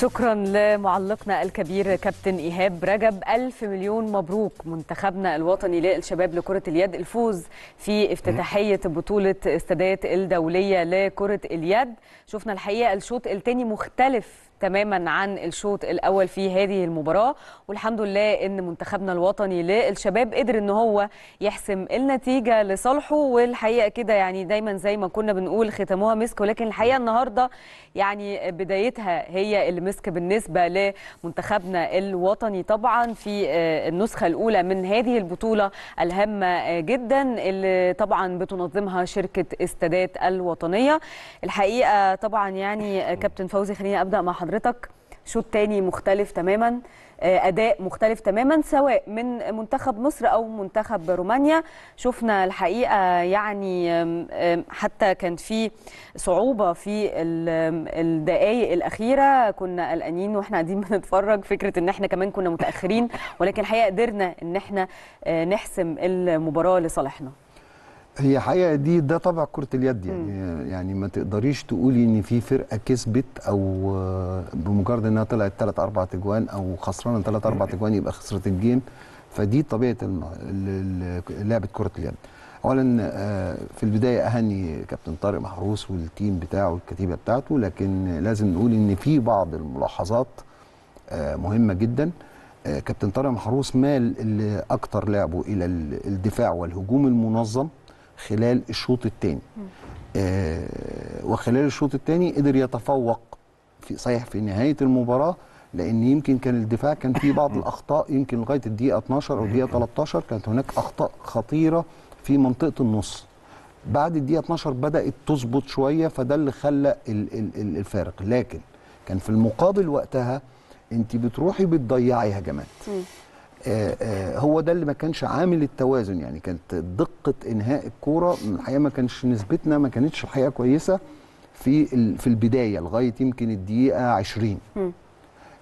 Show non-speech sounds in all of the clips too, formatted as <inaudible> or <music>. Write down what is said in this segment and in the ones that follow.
شكرا لمعلقنا الكبير كابتن ايهاب رجب ألف مليون مبروك منتخبنا الوطني للشباب لكرة اليد الفوز في افتتاحية بطولة السادات الدولية لكرة اليد شفنا الحقيقة الشوط الثاني مختلف تماما عن الشوط الاول في هذه المباراه والحمد لله ان منتخبنا الوطني للشباب قدر ان هو يحسم النتيجه لصالحه والحقيقه كده يعني دايما زي ما كنا بنقول ختموها مسك ولكن الحقيقه النهارده يعني بدايتها هي اللي مسك بالنسبه لمنتخبنا الوطني طبعا في آه، النسخه الاولى من هذه البطوله الهامه آه، جدا اللي طبعا بتنظمها شركه استادات الوطنيه الحقيقه طبعا يعني آه، كابتن فوزي خليني ابدا مع حضرتك حضرتك شوط تاني مختلف تماما آه، اداء مختلف تماما سواء من منتخب مصر او منتخب رومانيا شفنا الحقيقه يعني حتى كان في صعوبه في الدقائق الاخيره كنا قلقانين واحنا قاعدين <laughs> بنتفرج فكره ان احنا كمان كنا متاخرين ولكن الحقيقه قدرنا ان احنا آه، نحسم المباراه لصالحنا هي حقيقه دي ده طبع كره اليد يعني مم. يعني ما تقدريش تقولي ان في فرقه كسبت او بمجرد انها طلعت ثلاث اربع تجوان او خسرانه ثلاث اربع تجوان يبقى خسرت الجيم فدي طبيعه لعبه كره اليد اولا آه، في البدايه اهني كابتن طارق محروس والتيم بتاعه والكتيبه بتاعته لكن لازم نقول ان في بعض الملاحظات آه، مهمه جدا آه، كابتن طارق محروس مال اكتر لعبه الى الدفاع والهجوم المنظم خلال الشوط الثاني آه وخلال الشوط الثاني قدر يتفوق في صحيح في نهايه المباراه لان يمكن كان الدفاع كان فيه بعض <coughs> الاخطاء يمكن لغايه الدقيقه 12 او الدقيقه 13 كانت هناك اخطاء خطيره في منطقه النص بعد الدقيقه 12 بدات تظبط شويه فده اللي خلى الفارق لكن كان في المقابل وقتها انت بتروحي بتضيعي هجمات آه، آه، هو ده اللي ما كانش عامل التوازن يعني كانت دقه انهاء الكوره الحقيقه ما كانش نسبتنا ما كانتش الحقيقه كويسه في في البدايه لغايه يمكن الدقيقه 20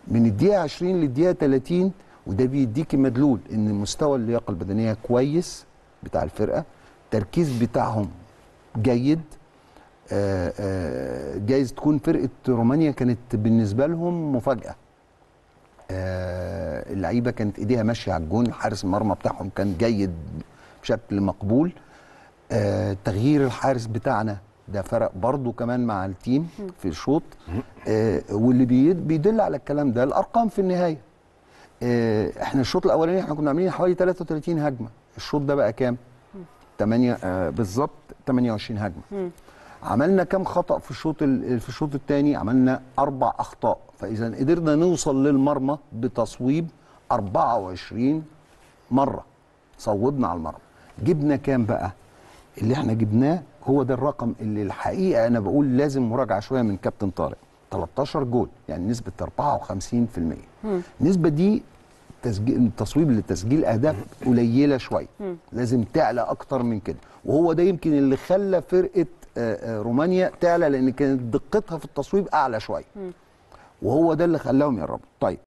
من الدقيقه 20 للدقيقه 30 وده بيديكي مدلول ان مستوى اللياقه البدنيه كويس بتاع الفرقه التركيز بتاعهم جيد آه، جايز تكون فرقه رومانيا كانت بالنسبه لهم مفاجاه اللعيبه كانت ايديها ماشيه على الجون حارس المرمى بتاعهم كان جيد بشكل مقبول آه تغيير الحارس بتاعنا ده فرق برضه كمان مع التيم في الشوط آه واللي بيدل على الكلام ده الارقام في النهايه آه احنا الشوط الاولاني احنا كنا عاملين حوالي 33 هجمه الشوط ده بقى كام 8 آه بالظبط 28 هجمه عملنا كام خطا في الشوط في الشوط الثاني عملنا اربع اخطاء فاذا قدرنا نوصل للمرمى بتصويب 24 مره صوبنا على المرمى جبنا كام بقى اللي احنا جبناه هو ده الرقم اللي الحقيقه انا بقول لازم مراجعه شويه من كابتن طارق 13 جول يعني نسبه 54% النسبه دي تسجيل التصويب لتسجيل اهداف قليله شويه لازم تعلى اكتر من كده وهو ده يمكن اللي خلى فرقه آه، آه، رومانيا تعلى لان كانت دقتها في التصويب اعلى شويه وهو ده اللي خلاهم يقربوا طيب